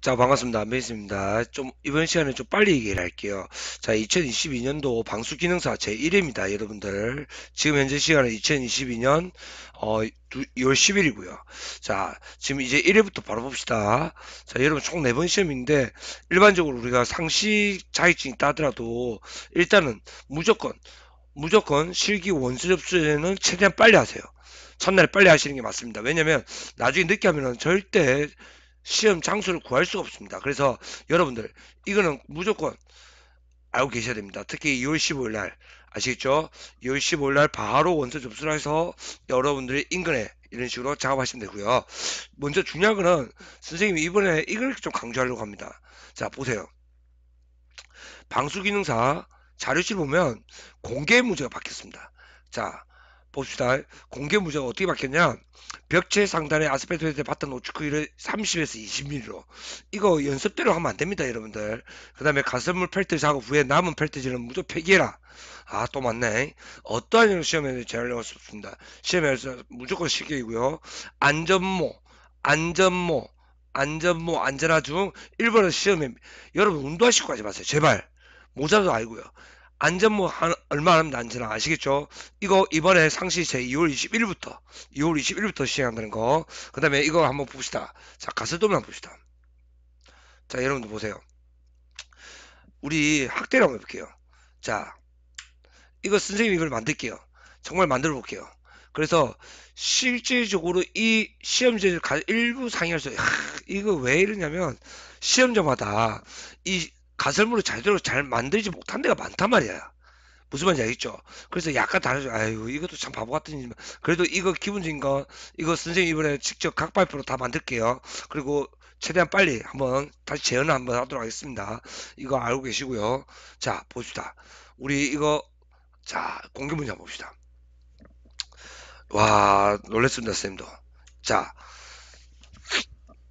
자 반갑습니다 안베이스입니다 좀 이번 시간에 좀 빨리 얘기를 할게요 자 2022년도 방수기능사 제1회입니다 여러분들 지금 현재 시간은 2022년 어, 2월 10일이고요 자 지금 이제 1회부터 바로 봅시다 자 여러분 총 4번 시험인데 일반적으로 우리가 상시 자격증이 따더라도 일단은 무조건 무조건 실기 원서 접수는 에 최대한 빨리 하세요 첫날에 빨리 하시는 게 맞습니다 왜냐면 나중에 늦게 하면 절대 시험 장소를 구할 수가 없습니다. 그래서 여러분들 이거는 무조건 알고 계셔야 됩니다. 특히 2월 15일 날 아시겠죠? 2월 15일 날 바로 원서 접수를 해서 여러분들이 인근에 이런 식으로 작업하시면 되고요. 먼저 중요한 거는 선생님이 이번에 이걸 좀 강조하려고 합니다. 자 보세요. 방수기능사 자료실 보면 공개 문제가 바뀌었습니다. 자 봅시다. 공개 무쇠가 어떻게 바뀌었냐? 벽체 상단에 아스페트에서 봤던 노축크기를 30에서 20mm로 이거 연습대로 하면 안 됩니다, 여러분들. 그 다음에 가슴을 펠트 작업 후에 남은 펠트지는 무조 건 폐기해라. 아, 또 맞네. 어떠한 시험에서 재활용할 수 없습니다. 시험에서 무조건 시계이고요. 안전모, 안전모, 안전모, 안전하중 1번은 시험에 여러분 운동하실거 하지 마세요. 제발. 모자도 알고요. 안전모 뭐 얼마 나 하면 안전화 아시겠죠? 이거 이번에 상시 제 2월 21일부터 2월 21일부터 시행한다는 거. 그 다음에 이거 한번 봅시다. 자 가설도면 한번 봅시다. 자 여러분들 보세요. 우리 학대를 한번 해볼게요. 자 이거 선생님 이걸 이 만들게요. 정말 만들어 볼게요. 그래서 실질적으로 이시험지를 일부 상의할 수있 하, 이거 왜 이러냐면 시험점마다이 가설물을 제대로 잘 만들지 못한 데가 많단 말이야. 무슨 말인지 알겠죠? 그래서 약간 다르죠. 아유, 이것도 참 바보 같은, 일이지만. 그래도 이거 기본적인 거, 이거 선생님 이번에 직접 각 발표로 다 만들게요. 그리고 최대한 빨리 한번 다시 재현을 한번 하도록 하겠습니다. 이거 알고 계시고요. 자, 봅시다. 우리 이거, 자, 공개 문제 한번 봅시다. 와, 놀랬습니다, 선생님도. 자,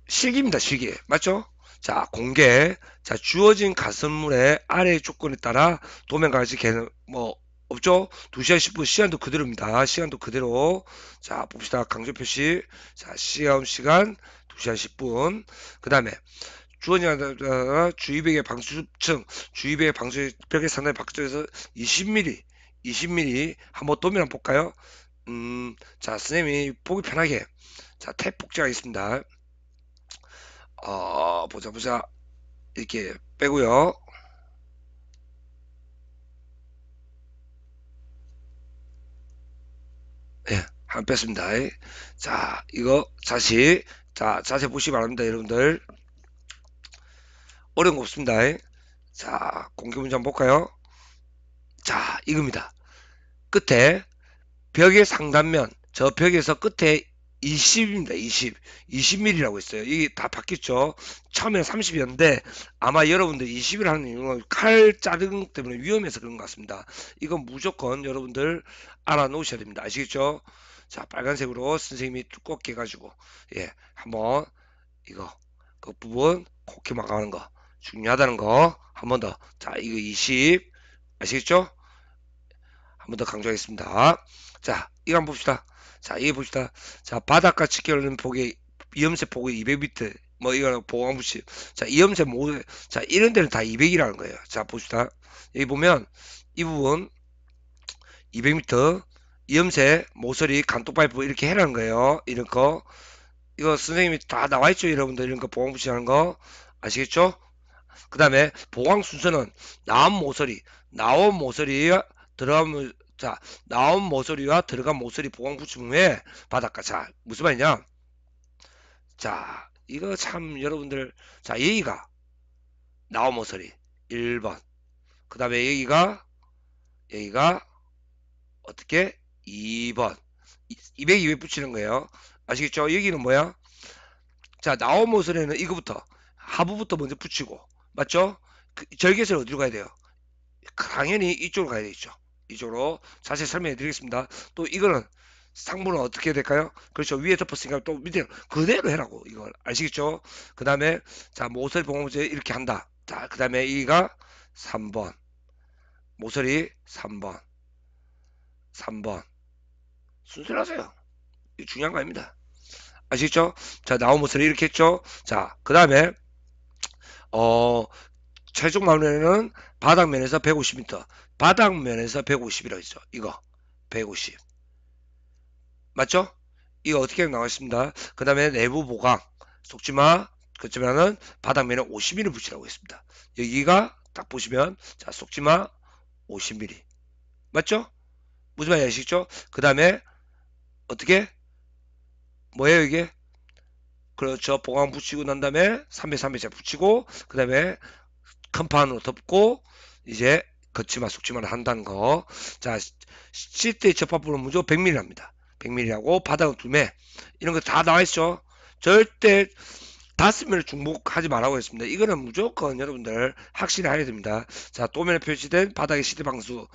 실기입니다, 실기. 맞죠? 자, 공개. 자, 주어진 가설물의 아래 조건에 따라 도면 가지 개는 뭐 없죠? 2시간 10분 시간도 그대로입니다. 시간도 그대로. 자, 봅시다. 강조 표시. 자, 시험 시간 2시간 10분. 그다음에 주원이나 주의벽의 방수층, 주의벽의 방수벽의 상당히 박수에서 20mm, 20mm 한번 도면 한번 볼까요? 음, 자, 선생님이 보기 편하게 자, 태 복제가 있습니다. 어, 보자 보자 이렇게 빼고요. 예, 한 뺐습니다. 자, 이거 다시 자 자세 보시기 바랍니다, 여러분들. 어려운 거 없습니다. 자, 공개 문제 한번 볼까요? 자, 이겁니다. 끝에 벽의 상단면, 저 벽에서 끝에 20입니다. 20. 20mm라고 있어요. 이게 다 바뀌었죠. 처음에 30이었는데 아마 여러분들 20을 하는 이유는 칼자르기 때문에 위험해서 그런 것 같습니다. 이건 무조건 여러분들 알아놓으셔야 됩니다. 아시겠죠? 자, 빨간색으로 선생님이 두껍게 해가지고 예, 한번 이거 그 부분 코키 막아가는 거 중요하다는 거한번 더. 자, 이거 20 아시겠죠? 한번더 강조하겠습니다. 자, 이거 한번 봅시다. 자, 이게 봅시다. 자, 바닷가 직결하는 폭의 이염세 폭의 200m, 뭐 이거는 보강부시. 자, 이염세 모두 자, 이런 데는 다 200이라는 거예요. 자, 봅시다. 여기 보면 이 부분 200m 이염세 모서리 간독파이프 이렇게 해라는 거예요. 이런 거. 이거 선생님이 다 나와 있죠, 여러분들 이런 거 보강부시 하는 거 아시겠죠? 그 다음에 보강 순서는 나온 모서리, 나온 모서리 들어가면 자, 나온 모서리와 들어간 모서리 보강 부침 후에 바닷가 자, 무슨 말이냐? 자, 이거 참 여러분들, 자, 여기가 나온 모서리 1번. 그 다음에 여기가, 여기가 어떻게? 2번. 200, 200 붙이는 거예요. 아시겠죠? 여기는 뭐야? 자, 나온 모서리는 이거부터, 하부부터 먼저 붙이고, 맞죠? 그 절개선 어디로 가야 돼요? 당연히 이쪽으로 가야 되겠죠. 이쪽으로 자세히 설명해 드리겠습니다. 또 이거는 상부는 어떻게 될까요? 그렇죠. 위에 덮었으니까 또 밑에 그대로 해라고 이걸 아시겠죠? 그 다음에 자 모서리 보호제 이렇게 한다. 자 그 다음에 이가 3번 모서리 3번 3번 순서를 하세요. 이 중요한 거 아닙니다. 아시겠죠? 자 나온 모서리 이렇게 했죠? 자 그 다음에 어 최종 마무리는 바닥면에서 150m 바닥면에서 150이라고 했죠. 이거 150 맞죠? 이거 어떻게 나왔습니다. 그 다음에 내부 보강 속지마 그렇지만은 바닥면에 50mm 붙이라고 했습니다. 여기가 딱 보시면 자 속지마 50mm 맞죠? 무슨 말인지 아시죠? 겠그 다음에 어떻게 뭐예요 이게? 그렇죠. 보강 붙이고 난 다음에 3배3배0 붙이고 그 다음에 큰 판으로 덮고 이제 걷치만숙지만 한다는 거. 자, 시트의 접합부는 무조 100mm랍니다. 100mm하고 바닥은 두매 이런 거 다 나와 있죠. 절대 다섯 면을 중복하지 말라고 했습니다. 이거는 무조건 여러분들 확실히 해야 됩니다. 자, 도면에 표시된 바닥의 시트 방수,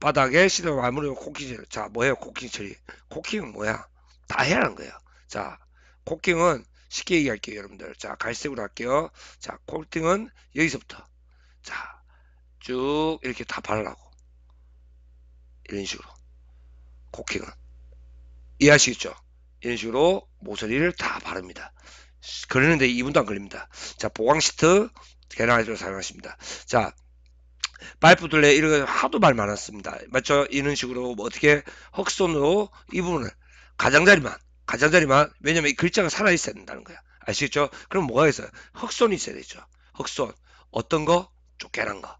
바닥의 시트 마무리 코킹 처리. 자, 뭐예요? 코킹 처리. 코킹은 뭐야? 다 해야 하는 거예요. 자, 코킹은 쉽게 얘기할게요, 여러분들. 자, 갈색으로 할게요. 자, 코팅은 여기서부터. 자, 쭉 이렇게 다 바르라고 이런 식으로 코킹은 이해하시겠죠? 이런 식으로 모서리를 다 바릅니다. 그러는데 2분도 안 걸립니다. 자 보강 시트 계량해서 하 사용하십니다. 자 파이프 둘레 이런 거 하도 말 많았습니다. 맞죠? 이런 식으로 뭐 어떻게 흑손으로 이 부분을 가장자리만 가장자리만 왜냐면 이 글자가 살아있어야 된다는 거야. 아시겠죠? 그럼 뭐가 있어요? 흑손이 있어야 되죠. 흑손 어떤 거? 쪼개란 거.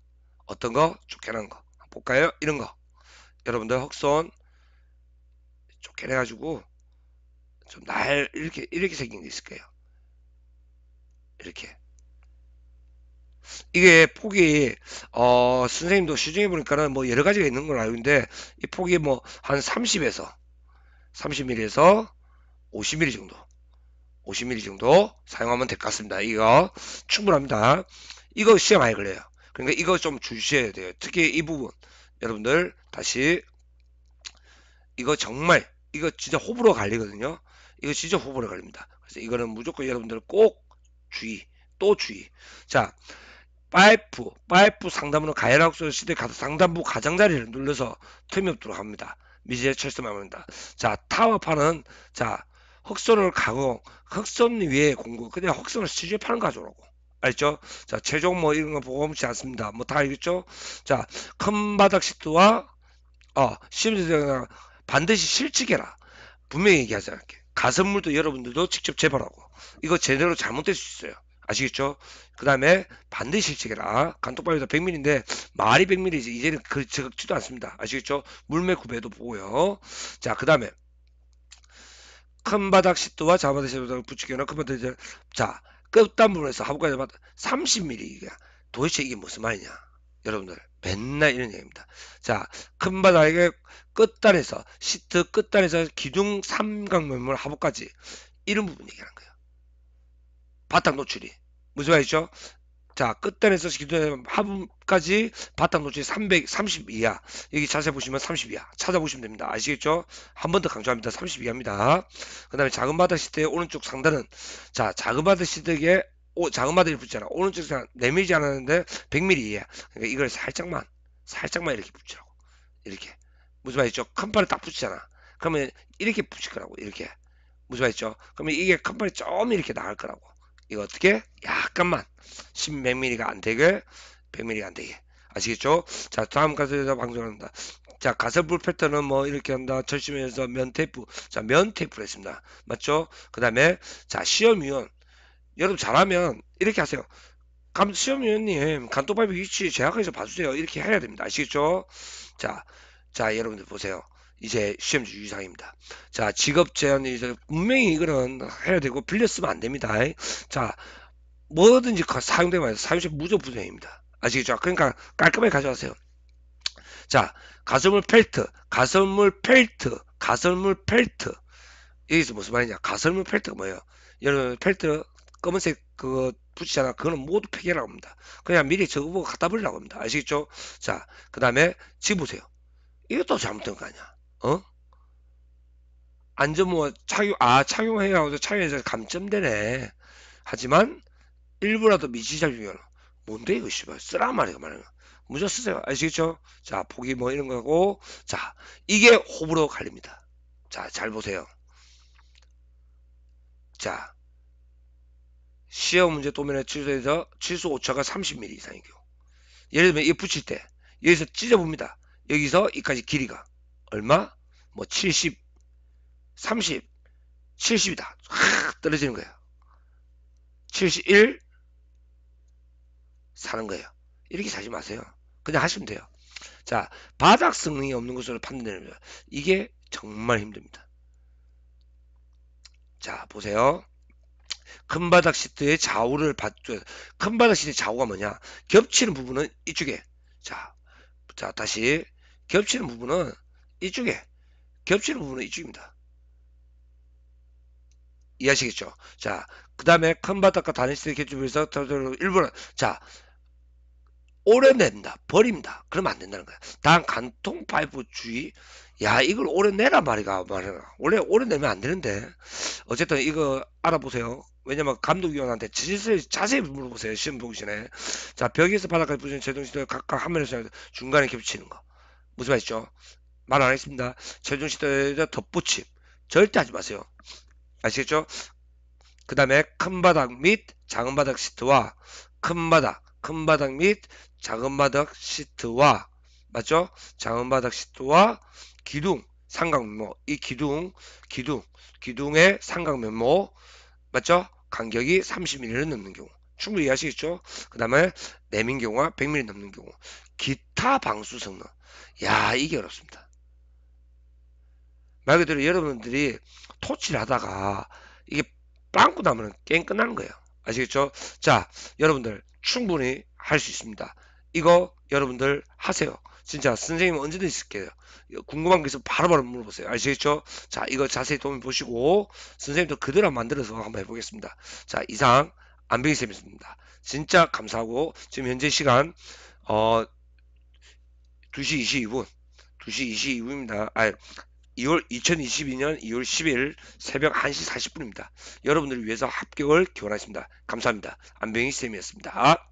어떤 거? 쫓겨는 거. 볼까요? 이런 거. 여러분들 흑손 쫓겨내가지고 좀 날 이렇게 이렇게 생긴 게 있을 게요 이렇게 이게 폭이 어 선생님도 시중에 보니까는 뭐 여러 가지가 있는 걸 알고 있는데 이 폭이 뭐 한 30에서 30mm에서 50mm 정도 50mm 정도 사용하면 될 것 같습니다. 이거 충분합니다. 이거 시험 많이 걸려요. 그러니까 이거 좀주시해야 돼요. 특히 이 부분 여러분들 다시 이거 정말 이거 진짜 호불호 갈리거든요. 이거 진짜 호불호 갈립니다. 그래서 이거는 무조건 여러분들 꼭 주의 또 주의. 자 파이프 파이프 상담으로 가열학소 시대 가서 상담부 가장자리를 눌러서 틈이 없도록 합니다. 미지의 철수마무리입니다자 타워파는 자 흑선을 가공 흑선 위에 공구 그냥 흑선을 시주에 파는 가져오라고 알죠? 자, 최종 뭐 이런 거 보고 묻지 않습니다. 뭐 다 알겠죠? 자, 큰 바닥 시도와 어, 심험대상 반드시 실측해라. 분명히 얘기하지 않게. 가선물도 여러분들도 직접 재발하고 이거 제대로 잘못될 수 있어요. 아시겠죠? 그 다음에 반드시 실측해라. 간통발이도 100ml인데 말이 100ml이지 이제는 그 적지도 않습니다. 아시겠죠? 물매 구배도 보고요. 자, 그 다음에 큰 바닥 시도와 자바닥 시트를 붙이게 기 놓고 자 끝단부에서 분 하부까지 봤다 30mm 이 도대체 이게 무슨 말이냐 여러분들 맨날 이런 얘기입니다 자큰 바닥에 끝단에서 시트 끝단에서 기둥 삼각면물 하부까지 이런 부분 얘기하는 거예요 바닥 노출이 무슨 말이죠 자, 끝단에서 기존의 하부까지 바닥 노출이 330 이하. 여기 자세히 보시면 30 이하. 찾아보시면 됩니다. 아시겠죠? 한 번 더 강조합니다. 30 이하입니다. 그 다음에 작은 바닥 시대의 오른쪽 상단은, 자, 작은 바닥 시대에 작은 바닥이 붙잖아. 오른쪽 상단, 내밀지 않았는데 100mm 이하. 그러니까 이걸 살짝만, 살짝만 이렇게 붙이라고. 이렇게. 무슨 말이죠? 큰 팔을 딱 붙이잖아. 그러면 이렇게 붙일 거라고. 이렇게. 무슨 말이죠? 그러면 이게 큰 팔이 좀 이렇게 나갈 거라고. 이거 어떻게 약간만 10mm가 안 되게 100mm가 안 되게 아시겠죠? 자 다음 가설에서 방송합니다. 자 가설불 패턴은 뭐 이렇게 한다 철심에서 면테이프 자 면테이프를 했습니다. 맞죠? 그 다음에 자 시험위원 여러분 잘하면 이렇게 하세요. 감 시험위원님 간도밥의 위치 제약해서 봐주세요. 이렇게 해야 됩니다. 아시겠죠? 자, 자 여러분들 보세요. 이제 시험지 유상입니다. 자, 직업 제한 이제 분명히 이거는 해야 되고 빌렸으면 안 됩니다. 자, 뭐든지 사용되면 사용시 무조건 부정입니다. 아시겠죠? 그러니까 깔끔하게 가져가세요. 자, 가설물 펠트, 가설물 펠트, 가설물 펠트. 여기서 무슨 말이냐? 가설물 펠트가 뭐예요? 여러분 펠트 검은색 그거 붙이잖아. 그거는 모두 폐기라고 합니다. 그냥 미리 적어보고 갖다 버리라고 합니다. 아시겠죠? 자, 그 다음에 집으세요 이것도 잘못된 거 아니야. 어? 안전모가 뭐 착용 아 착용해야 하고 착용해서 감점되네. 하지만 일부라도 미지작용이 뭔데 이거 씨발 쓰란 말이야 그 말이야. 무조 쓰세요. 아시겠죠? 자 보기 뭐 이런 거고 자 이게 호불호 갈립니다. 자 잘 보세요. 자 시험 문제 도면에 취소해서 취소 오차가 30mm 이상이고 예를 들면 이 붙일 때 여기서 찢어봅니다. 여기서 이까지 길이가 얼마? 뭐 70, 30, 70이다. 확 떨어지는 거예요. 71 사는 거예요. 이렇게 사지 마세요. 그냥 하시면 돼요. 자, 바닥 성능이 없는 것으로 판단됩니다. 이게 정말 힘듭니다. 자, 보세요. 큰 바닥 시트의 좌우를 받죠. 큰 바닥 시트의 좌우가 뭐냐? 겹치는 부분은 이쪽에. 자, 자, 다시. 겹치는 부분은 이쪽에 겹치는 부분은 이쪽입니다. 이해하시겠죠? 자, 그 다음에 큰 바닥과 단일시대 겹치면서 일부는 자 오래낸다 버립니다. 그러면 안 된다는 거야. 단 간통 파이프 주의 야 이걸 오래내라 말이가 말이야. 원래 오래내면 안 되는데 어쨌든 이거 알아보세요. 왜냐면 감독위원한테 자세히 물어보세요. 시험 보기전에자 벽에서 바닥까지 부딪는 제동시도 각각 한 면에서 중간에 겹치는 거 무슨 말이죠? 말안 했습니다. 전중시도에 덧붙임 절대 하지 마세요. 아시겠죠? 그 다음에 큰 바닥 및 작은 바닥 시트와 큰 바닥, 큰 바닥 및 작은 바닥 시트와 맞죠? 작은 바닥 시트와 기둥, 삼각면모 이 기둥, 기둥, 기둥의 삼각면모 맞죠? 간격이 30mm를 넘는 경우 충분히 이해하시겠죠? 그 다음에 내민 경우가 100mm 넘는 경우 기타 방수 성능 야 이게 어렵습니다 말 그대로 여러분들이 토치를 하다가 이게 빵꾸 나면 게임 끝나는 거예요. 아시겠죠? 자, 여러분들 충분히 할 수 있습니다. 이거 여러분들 하세요. 진짜 선생님 언제든 있을게요. 궁금한 게 있으면 바로바로 물어보세요. 아시겠죠? 자, 이거 자세히 도움 보시고 선생님도 그대로 만들어서 한번 해보겠습니다. 자, 이상 안병이 쌤이었습니다. 진짜 감사하고 지금 현재 시간 어 2시 22분 2시 22분입니다. 아 2월 2022년 2월 10일 새벽 1시 40분입니다. 여러분들을 위해서 합격을 기원하십니다. 감사합니다. 안병희 쌤이었습니다.